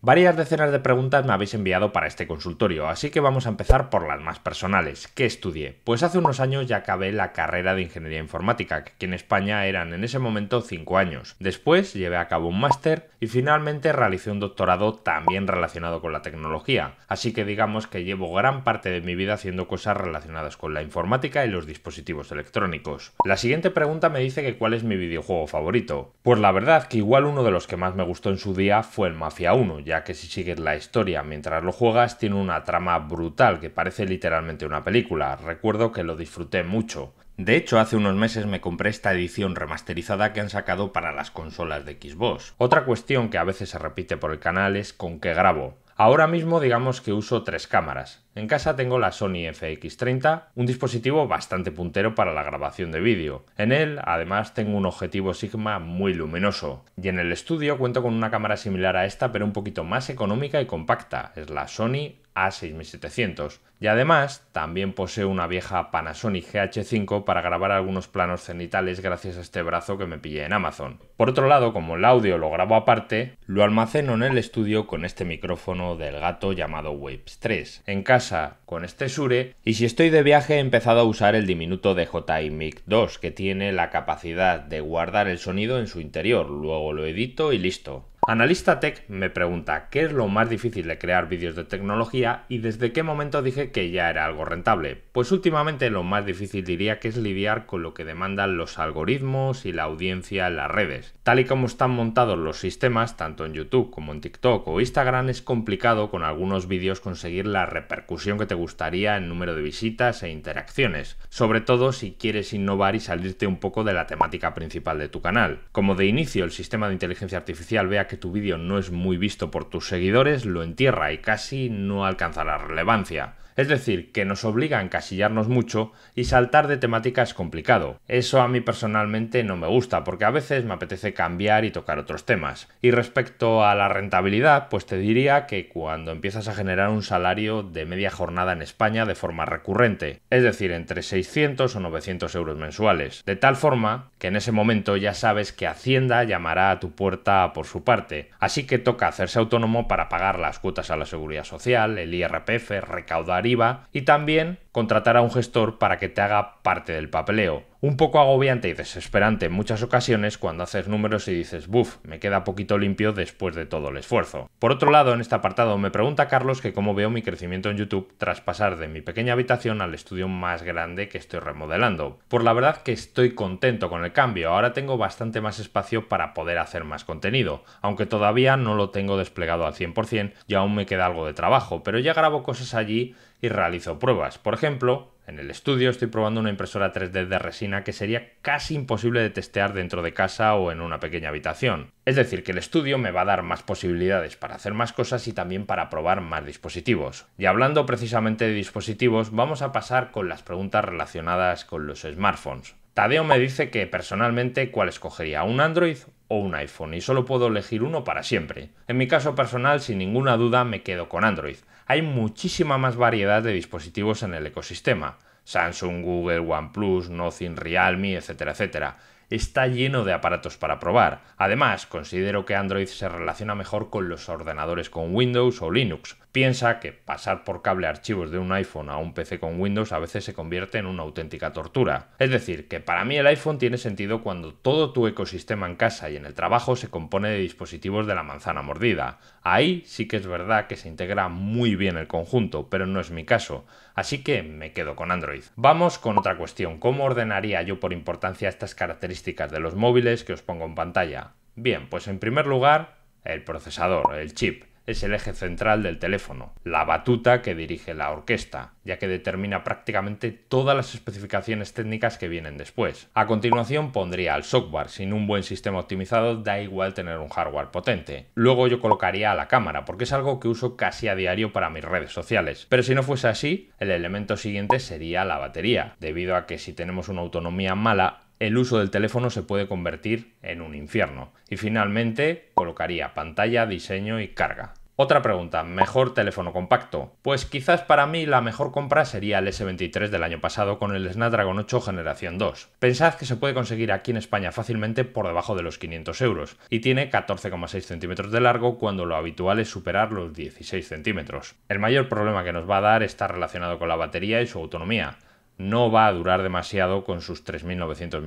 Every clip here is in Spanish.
Varias decenas de preguntas me habéis enviado para este consultorio, así que vamos a empezar por las más personales. ¿Qué estudié? Pues hace unos años ya acabé la carrera de Ingeniería Informática, que en España eran en ese momento 5 años. Después llevé a cabo un máster y finalmente realicé un doctorado también relacionado con la tecnología, así que digamos que llevo gran parte de mi vida haciendo cosas relacionadas con la informática y los dispositivos electrónicos. La siguiente pregunta me dice que cuál es mi videojuego favorito. Pues la verdad que igual uno de los que más me gustó en su día fue el Mafia 1, ya que si sigues la historia mientras lo juegas tiene una trama brutal que parece literalmente una película. Recuerdo que lo disfruté mucho. De hecho, hace unos meses me compré esta edición remasterizada que han sacado para las consolas de Xbox. Otra cuestión que a veces se repite por el canal es con qué grabo. Ahora mismo digamos que uso tres cámaras. En casa tengo la Sony FX30, un dispositivo bastante puntero para la grabación de vídeo. En él además tengo un objetivo Sigma muy luminoso. Y en el estudio cuento con una cámara similar a esta pero un poquito más económica y compacta. Es la Sony a6700 y además también posee una vieja Panasonic GH5 para grabar algunos planos cenitales gracias a este brazo que me pillé en Amazon. Por otro lado, como el audio lo grabo aparte, lo almaceno en el estudio con este micrófono del gato llamado Waves 3, en casa con este Sure y si estoy de viaje he empezado a usar el diminuto DJI Mic 2 que tiene la capacidad de guardar el sonido en su interior, luego lo edito y listo. Analista Tech me pregunta qué es lo más difícil de crear vídeos de tecnología y desde qué momento dije que ya era algo rentable. Pues últimamente lo más difícil diría que es lidiar con lo que demandan los algoritmos y la audiencia en las redes. Tal y como están montados los sistemas, tanto en YouTube como en TikTok o Instagram, es complicado con algunos vídeos conseguir la repercusión que te gustaría en número de visitas e interacciones, sobre todo si quieres innovar y salirte un poco de la temática principal de tu canal. Como de inicio el sistema de inteligencia artificial vea que tu vídeo no es muy visto por tus seguidores, lo entierra y casi no alcanzará relevancia. Es decir, que nos obliga a encasillarnos mucho y saltar de temática es complicado. Eso a mí personalmente no me gusta porque a veces me apetece cambiar y tocar otros temas. Y respecto a la rentabilidad, pues te diría que cuando empiezas a generar un salario de media jornada en España de forma recurrente, es decir, entre 600 o 900 euros mensuales, de tal forma que en ese momento ya sabes que Hacienda llamará a tu puerta por su parte. Así que toca hacerse autónomo para pagar las cuotas a la seguridad social, el IRPF, recaudar y también contratar a un gestor para que te haga parte del papeleo. Un poco agobiante y desesperante en muchas ocasiones cuando haces números y dices, buf, me queda poquito limpio después de todo el esfuerzo. Por otro lado, en este apartado me pregunta Carlos que cómo veo mi crecimiento en YouTube tras pasar de mi pequeña habitación al estudio más grande que estoy remodelando. Por la verdad que estoy contento con el cambio, ahora tengo bastante más espacio para poder hacer más contenido, aunque todavía no lo tengo desplegado al 100% y aún me queda algo de trabajo, pero ya grabo cosas allí y realizo pruebas. Por ejemplo, ejemplo, en el estudio estoy probando una impresora 3D de resina que sería casi imposible de testear dentro de casa o en una pequeña habitación. Es decir, que el estudio me va a dar más posibilidades para hacer más cosas y también para probar más dispositivos. Y hablando precisamente de dispositivos, vamos a pasar con las preguntas relacionadas con los smartphones. Tadeo me dice que personalmente cuál escogería, un Android o un iPhone, y solo puedo elegir uno para siempre. En mi caso personal, sin ninguna duda, me quedo con Android. Hay muchísima más variedad de dispositivos en el ecosistema. Samsung, Google, OnePlus, Nothing, Realme, etcétera, etcétera está lleno de aparatos para probar. Además, considero que Android se relaciona mejor con los ordenadores con Windows o Linux. Piensa que pasar por cable archivos de un iPhone a un PC con Windows a veces se convierte en una auténtica tortura. Es decir, que para mí el iPhone tiene sentido cuando todo tu ecosistema en casa y en el trabajo se compone de dispositivos de la manzana mordida. Ahí sí que es verdad que se integra muy bien el conjunto, pero no es mi caso. Así que me quedo con Android. Vamos con otra cuestión. ¿Cómo ordenaría yo por importancia estas características de los móviles que os pongo en pantalla. Bien, pues en primer lugar, el procesador, el chip, es el eje central del teléfono, la batuta que dirige la orquesta, ya que determina prácticamente todas las especificaciones técnicas que vienen después. A continuación pondría al software, sin un buen sistema optimizado da igual tener un hardware potente. Luego yo colocaría a la cámara, porque es algo que uso casi a diario para mis redes sociales. Pero si no fuese así, el elemento siguiente sería la batería, debido a que si tenemos una autonomía mala, el uso del teléfono se puede convertir en un infierno. Y finalmente colocaría pantalla, diseño y carga. Otra pregunta, ¿mejor teléfono compacto? Pues quizás para mí la mejor compra sería el S23 del año pasado con el Snapdragon 8 generación 2. Pensad que se puede conseguir aquí en España fácilmente por debajo de los 500 euros y tiene 14,6 centímetros de largo cuando lo habitual es superar los 16 centímetros. El mayor problema que nos va a dar está relacionado con la batería y su autonomía no va a durar demasiado con sus 3.900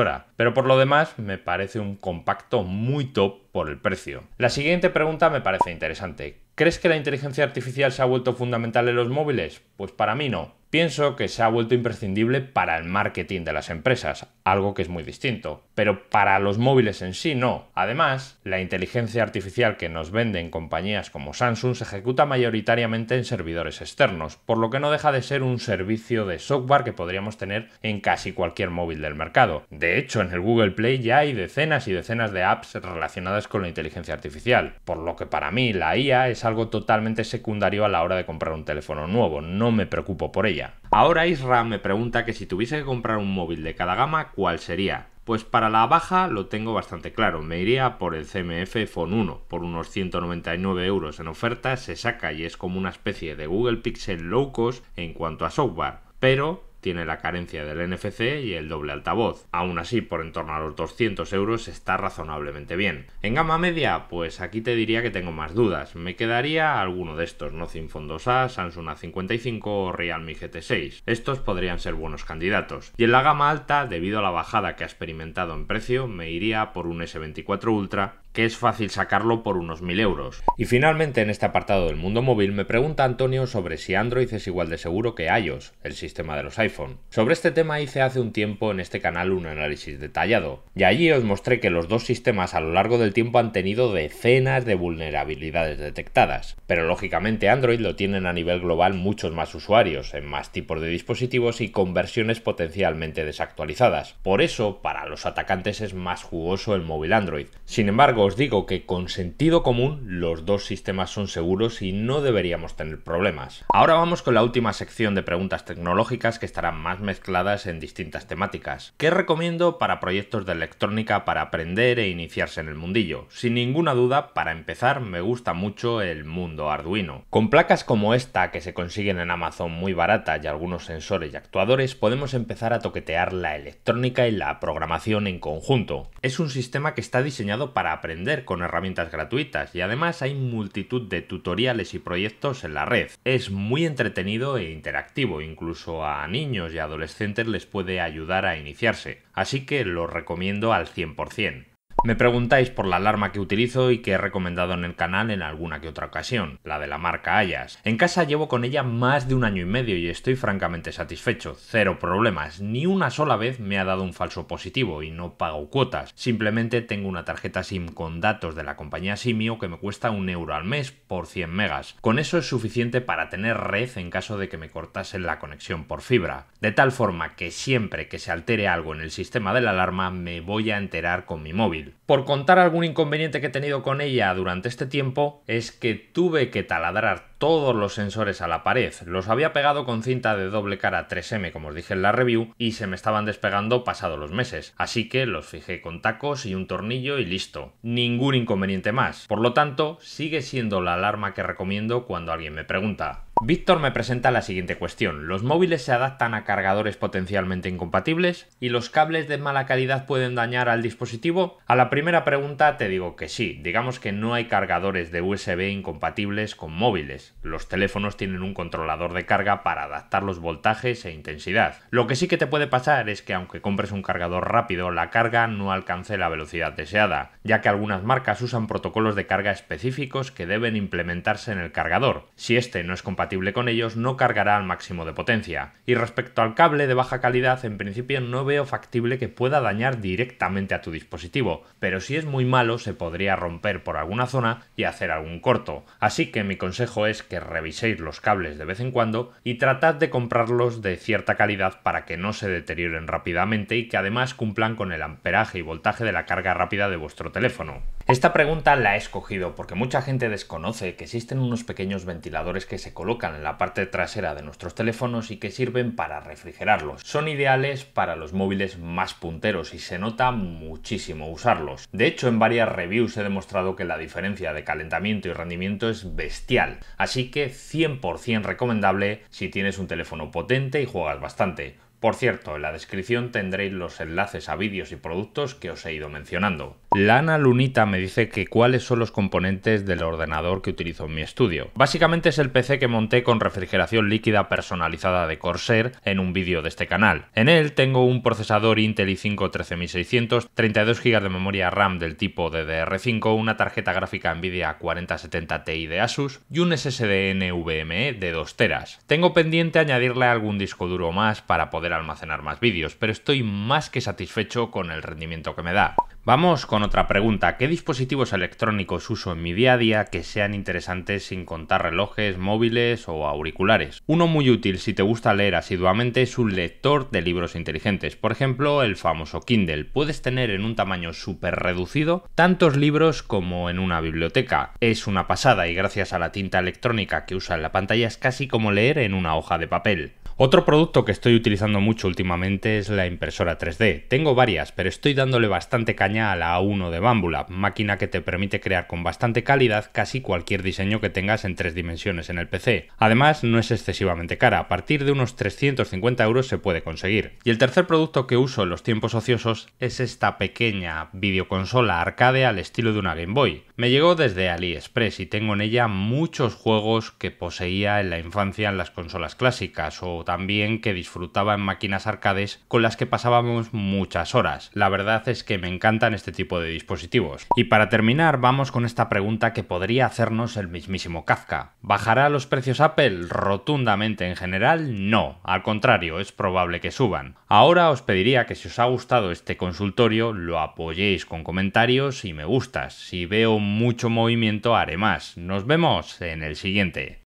mAh, pero por lo demás me parece un compacto muy top por el precio. La siguiente pregunta me parece interesante. ¿Crees que la inteligencia artificial se ha vuelto fundamental en los móviles? Pues para mí no. Pienso que se ha vuelto imprescindible para el marketing de las empresas, algo que es muy distinto, pero para los móviles en sí no. Además, la inteligencia artificial que nos venden compañías como Samsung se ejecuta mayoritariamente en servidores externos, por lo que no deja de ser un servicio de software que podríamos tener en casi cualquier móvil del mercado. De hecho, en el Google Play ya hay decenas y decenas de apps relacionadas con la inteligencia artificial, por lo que para mí la IA es algo totalmente secundario a la hora de comprar un teléfono nuevo, no me preocupo por ello. Ahora Isra me pregunta que si tuviese que comprar un móvil de cada gama, ¿cuál sería? Pues para la baja lo tengo bastante claro, me iría por el CMF Phone 1, por unos 199 euros en oferta se saca y es como una especie de Google Pixel low cost en cuanto a software, pero tiene la carencia del NFC y el doble altavoz. Aún así, por en torno a los 200 euros está razonablemente bien. En gama media, pues aquí te diría que tengo más dudas. Me quedaría alguno de estos, no Fondos A, Samsung A55 o Realme GT6. Estos podrían ser buenos candidatos. Y en la gama alta, debido a la bajada que ha experimentado en precio, me iría por un S24 Ultra es fácil sacarlo por unos 1000 euros. Y finalmente en este apartado del mundo móvil me pregunta Antonio sobre si Android es igual de seguro que iOS, el sistema de los iPhone. Sobre este tema hice hace un tiempo en este canal un análisis detallado, y allí os mostré que los dos sistemas a lo largo del tiempo han tenido decenas de vulnerabilidades detectadas, pero lógicamente Android lo tienen a nivel global muchos más usuarios, en más tipos de dispositivos y con versiones potencialmente desactualizadas. Por eso, para los atacantes es más jugoso el móvil Android. Sin embargo, os digo que con sentido común los dos sistemas son seguros y no deberíamos tener problemas. Ahora vamos con la última sección de preguntas tecnológicas que estarán más mezcladas en distintas temáticas. ¿Qué recomiendo para proyectos de electrónica para aprender e iniciarse en el mundillo? Sin ninguna duda, para empezar me gusta mucho el mundo Arduino. Con placas como esta que se consiguen en Amazon muy barata y algunos sensores y actuadores podemos empezar a toquetear la electrónica y la programación en conjunto. Es un sistema que está diseñado para aprender con herramientas gratuitas y además hay multitud de tutoriales y proyectos en la red. Es muy entretenido e interactivo, incluso a niños y adolescentes les puede ayudar a iniciarse, así que lo recomiendo al 100%. Me preguntáis por la alarma que utilizo y que he recomendado en el canal en alguna que otra ocasión, la de la marca Ayas. En casa llevo con ella más de un año y medio y estoy francamente satisfecho, cero problemas, ni una sola vez me ha dado un falso positivo y no pago cuotas, simplemente tengo una tarjeta SIM con datos de la compañía Simio que me cuesta un euro al mes por 100 megas. Con eso es suficiente para tener red en caso de que me cortasen la conexión por fibra, de tal forma que siempre que se altere algo en el sistema de la alarma me voy a enterar con mi móvil por contar algún inconveniente que he tenido con ella durante este tiempo, es que tuve que taladrar todos los sensores a la pared. Los había pegado con cinta de doble cara 3M, como os dije en la review, y se me estaban despegando pasados los meses. Así que los fijé con tacos y un tornillo y listo. Ningún inconveniente más. Por lo tanto, sigue siendo la alarma que recomiendo cuando alguien me pregunta. Víctor me presenta la siguiente cuestión. ¿Los móviles se adaptan a cargadores potencialmente incompatibles? ¿Y los cables de mala calidad pueden dañar al dispositivo? A la primera pregunta te digo que sí. Digamos que no hay cargadores de USB incompatibles con móviles. Los teléfonos tienen un controlador de carga para adaptar los voltajes e intensidad. Lo que sí que te puede pasar es que aunque compres un cargador rápido, la carga no alcance la velocidad deseada, ya que algunas marcas usan protocolos de carga específicos que deben implementarse en el cargador. Si este no es compatible con ellos, no cargará al máximo de potencia. Y respecto al cable de baja calidad, en principio no veo factible que pueda dañar directamente a tu dispositivo, pero si es muy malo se podría romper por alguna zona y hacer algún corto. Así que mi consejo es que reviséis los cables de vez en cuando y tratad de comprarlos de cierta calidad para que no se deterioren rápidamente y que además cumplan con el amperaje y voltaje de la carga rápida de vuestro teléfono. Esta pregunta la he escogido porque mucha gente desconoce que existen unos pequeños ventiladores que se colocan en la parte trasera de nuestros teléfonos y que sirven para refrigerarlos. Son ideales para los móviles más punteros y se nota muchísimo usarlos. De hecho, en varias reviews he demostrado que la diferencia de calentamiento y rendimiento es bestial, así que 100% recomendable si tienes un teléfono potente y juegas bastante. Por cierto, en la descripción tendréis los enlaces a vídeos y productos que os he ido mencionando. Lana Lunita me dice que cuáles son los componentes del ordenador que utilizo en mi estudio. Básicamente es el PC que monté con refrigeración líquida personalizada de Corsair en un vídeo de este canal. En él tengo un procesador Intel i5 13600, 32 GB de memoria RAM del tipo DDR5, una tarjeta gráfica Nvidia 4070 Ti de Asus y un SSD NVMe de 2 teras. Tengo pendiente añadirle algún disco duro más para poder almacenar más vídeos, pero estoy más que satisfecho con el rendimiento que me da. Vamos con otra pregunta. ¿Qué dispositivos electrónicos uso en mi día a día que sean interesantes sin contar relojes, móviles o auriculares? Uno muy útil si te gusta leer asiduamente es un lector de libros inteligentes. Por ejemplo, el famoso Kindle. Puedes tener en un tamaño súper reducido tantos libros como en una biblioteca. Es una pasada y gracias a la tinta electrónica que usa en la pantalla es casi como leer en una hoja de papel. Otro producto que estoy utilizando mucho últimamente es la impresora 3D. Tengo varias, pero estoy dándole bastante caña a la A1 de Bambula, máquina que te permite crear con bastante calidad casi cualquier diseño que tengas en tres dimensiones en el PC. Además, no es excesivamente cara, a partir de unos 350 euros se puede conseguir. Y el tercer producto que uso en los tiempos ociosos es esta pequeña videoconsola arcade al estilo de una Game Boy. Me llegó desde AliExpress y tengo en ella muchos juegos que poseía en la infancia en las consolas clásicas o también que disfrutaba en máquinas arcades con las que pasábamos muchas horas. La verdad es que me encantan este tipo de dispositivos. Y para terminar, vamos con esta pregunta que podría hacernos el mismísimo Kafka. ¿Bajará los precios Apple? Rotundamente en general, no. Al contrario, es probable que suban. Ahora os pediría que si os ha gustado este consultorio, lo apoyéis con comentarios y me gustas. Si veo mucho movimiento, haré más. Nos vemos en el siguiente.